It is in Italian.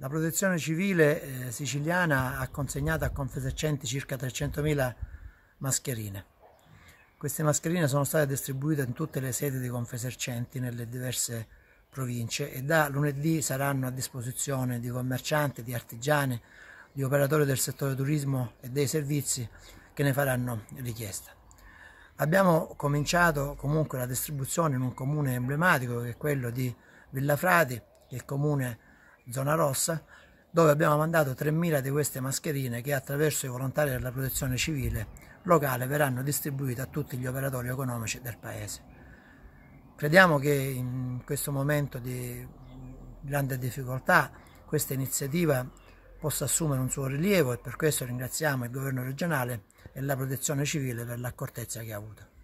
La protezione civile eh, siciliana ha consegnato a Confesercenti circa 300.000 mascherine. Queste mascherine sono state distribuite in tutte le sedi di Confesercenti nelle diverse province e da lunedì saranno a disposizione di commercianti, di artigiani, di operatori del settore turismo e dei servizi che ne faranno richiesta. Abbiamo cominciato comunque la distribuzione in un comune emblematico che è quello di Villafrati, che è il comune zona rossa, dove abbiamo mandato 3.000 di queste mascherine che attraverso i volontari della protezione civile locale verranno distribuite a tutti gli operatori economici del Paese. Crediamo che in questo momento di grande difficoltà questa iniziativa possa assumere un suo rilievo e per questo ringraziamo il governo regionale e la protezione civile per l'accortezza che ha avuto.